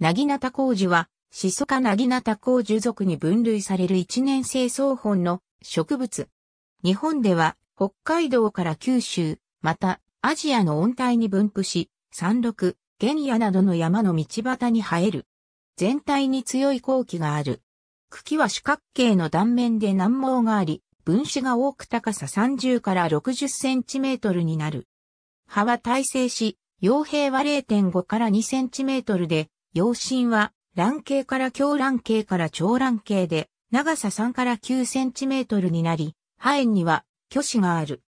なぎなた工樹は、シソ科なぎなた工樹属に分類される一年生草本の植物。日本では、北海道から九州、また、アジアの温帯に分布し、山麓、原野などの山の道端に生える。全体に強い後期がある。茎は四角形の断面で難毛があり、分子が多く高さ30から60センチメートルになる。葉は耐性し、傭兵は0.5から2センチメートルで、洋芯は、卵形から強卵形から長卵形で、長さ3から9センチメートルになり、肺炎には、巨子がある。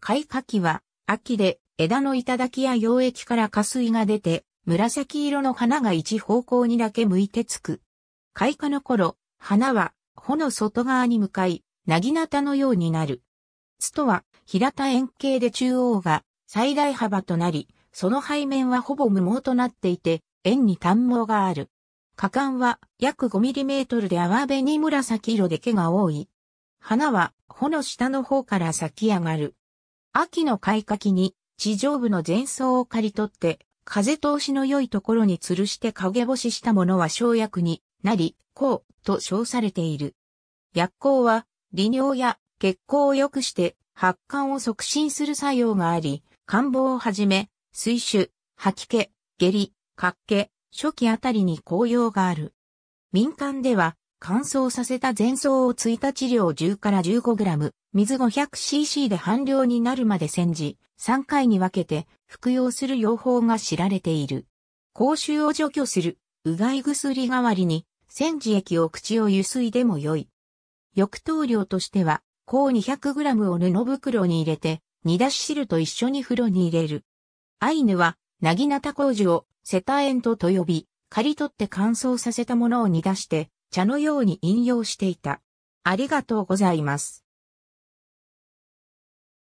開花期は、秋で、枝の頂や溶液から下水が出て、紫色の花が一方向にだけ向いてつく。開花の頃、花は、穂の外側に向かい、なぎなたのようになる。つとは、平た円形で中央が最大幅となり、その背面はほぼ無毛となっていて、円に短毛がある。果敢は約5トルで泡紅紫色で毛が多い。花は穂の下の方から咲き上がる。秋の開花期に地上部の前奏を刈り取って、風通しの良いところに吊るして陰干ししたものは生薬になり、こうと称されている。薬香は利尿や血行を良くして発汗を促進する作用があり、感冒をはじめ、水腫、吐き気、下痢、活気、初期あたりに紅葉がある。民間では、乾燥させた前奏をた。治療10から 15g、水 500cc で半量になるまで煎じ、3回に分けて服用する用法が知られている。口臭を除去する、うがい薬代わりに、煎じ液を口をゆすいでも良い。浴頭量としては、高 200g を布袋に入れて、煮出し汁と一緒に風呂に入れる。アイヌは、なぎなた麹をセタエントと呼び、刈り取って乾燥させたものを煮出して、茶のように飲用していた。ありがとうございます。